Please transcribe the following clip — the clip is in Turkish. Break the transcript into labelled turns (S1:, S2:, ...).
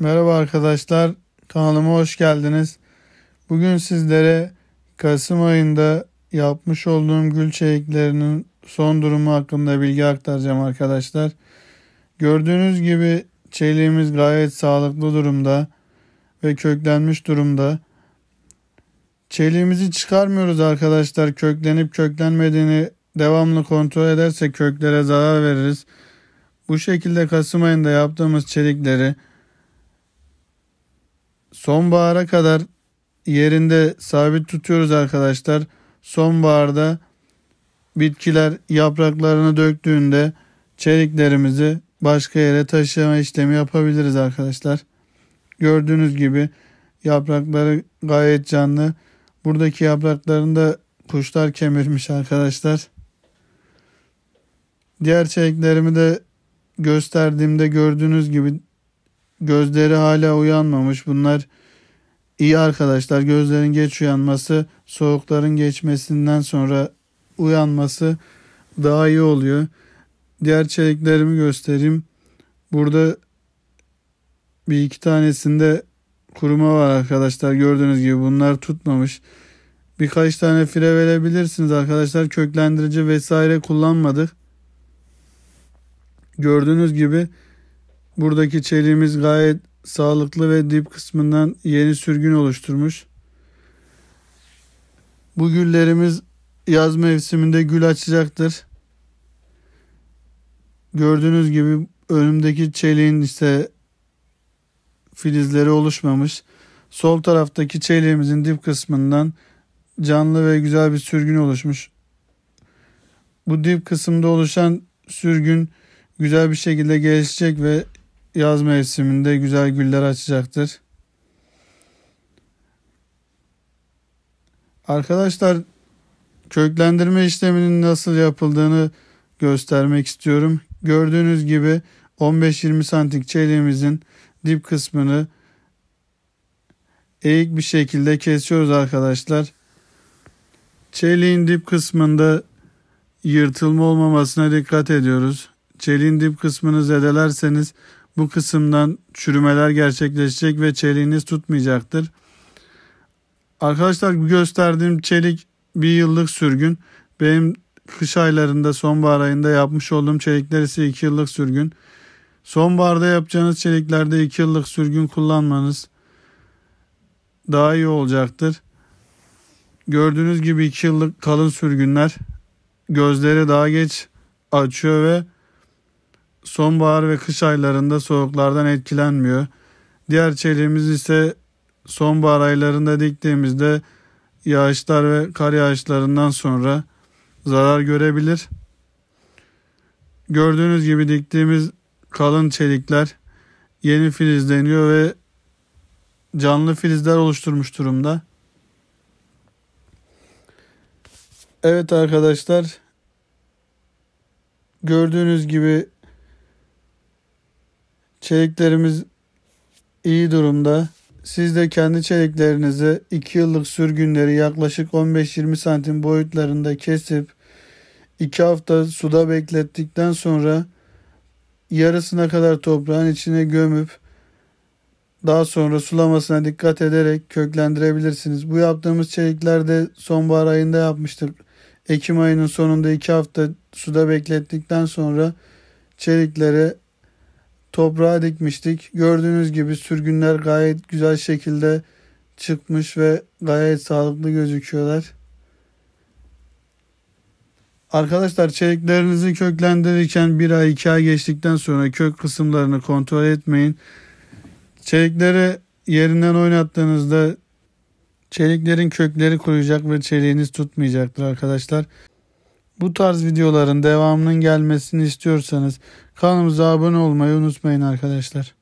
S1: Merhaba arkadaşlar, kanalıma hoş geldiniz. Bugün sizlere Kasım ayında yapmış olduğum gül çeliklerinin son durumu hakkında bilgi aktaracağım arkadaşlar. Gördüğünüz gibi çeliğimiz gayet sağlıklı durumda ve köklenmiş durumda. Çeliğimizi çıkarmıyoruz arkadaşlar. Köklenip köklenmediğini devamlı kontrol edersek köklere zarar veririz. Bu şekilde Kasım ayında yaptığımız çelikleri sonbahara kadar yerinde sabit tutuyoruz arkadaşlar. Sonbaharda bitkiler yapraklarını döktüğünde çeliklerimizi başka yere taşıma işlemi yapabiliriz arkadaşlar. Gördüğünüz gibi yaprakları gayet canlı. Buradaki yapraklarını da kuşlar kemirmiş arkadaşlar. Diğer çeliklerimi de gösterdiğimde gördüğünüz gibi Gözleri hala uyanmamış. Bunlar iyi arkadaşlar. Gözlerin geç uyanması, soğukların geçmesinden sonra uyanması daha iyi oluyor. Diğer çeliklerimi göstereyim. Burada bir iki tanesinde kuruma var arkadaşlar. Gördüğünüz gibi bunlar tutmamış. Birkaç tane fire verebilirsiniz arkadaşlar. Köklendirici vesaire kullanmadık. Gördüğünüz gibi Buradaki çeliğimiz gayet sağlıklı ve dip kısmından yeni sürgün oluşturmuş. Bu güllerimiz yaz mevsiminde gül açacaktır. Gördüğünüz gibi önümdeki çeliğin işte filizleri oluşmamış. Sol taraftaki çeliğimizin dip kısmından canlı ve güzel bir sürgün oluşmuş. Bu dip kısımda oluşan sürgün güzel bir şekilde gelişecek ve yaz mevsiminde güzel güller açacaktır. Arkadaşlar köklendirme işleminin nasıl yapıldığını göstermek istiyorum. Gördüğünüz gibi 15-20 santik çeliğimizin dip kısmını eğik bir şekilde kesiyoruz arkadaşlar. Çeliğin dip kısmında yırtılma olmamasına dikkat ediyoruz. Çeliğin dip kısmını zedelerseniz bu kısımdan çürümeler gerçekleşecek ve çeliğiniz tutmayacaktır. Arkadaşlar gösterdiğim çelik bir yıllık sürgün. Benim kış aylarında sonbahar ayında yapmış olduğum çelikler ise 2 yıllık sürgün. Sonbaharda yapacağınız çeliklerde 2 yıllık sürgün kullanmanız daha iyi olacaktır. Gördüğünüz gibi 2 yıllık kalın sürgünler gözleri daha geç açıyor ve sonbahar ve kış aylarında soğuklardan etkilenmiyor. Diğer çeliğimiz ise sonbahar aylarında diktiğimizde yağışlar ve kar yağışlarından sonra zarar görebilir. Gördüğünüz gibi diktiğimiz kalın çelikler yeni filizleniyor ve canlı filizler oluşturmuş durumda. Evet arkadaşlar gördüğünüz gibi Çeliklerimiz iyi durumda. Siz de kendi çeliklerinizi 2 yıllık sürgünleri yaklaşık 15-20 santim boyutlarında kesip 2 hafta suda beklettikten sonra yarısına kadar toprağın içine gömüp daha sonra sulamasına dikkat ederek köklendirebilirsiniz. Bu yaptığımız çeliklerde sonbahar ayında yapmıştık. Ekim ayının sonunda 2 hafta suda beklettikten sonra çeliklere toprağa dikmiştik. Gördüğünüz gibi sürgünler gayet güzel şekilde çıkmış ve gayet sağlıklı gözüküyorlar. Arkadaşlar çeliklerinizi köklendirirken bir ay iki ay geçtikten sonra kök kısımlarını kontrol etmeyin. Çelikleri yerinden oynattığınızda çeliklerin kökleri kuruyacak ve çeliğiniz tutmayacaktır arkadaşlar. Bu tarz videoların devamının gelmesini istiyorsanız kanalımıza abone olmayı unutmayın arkadaşlar.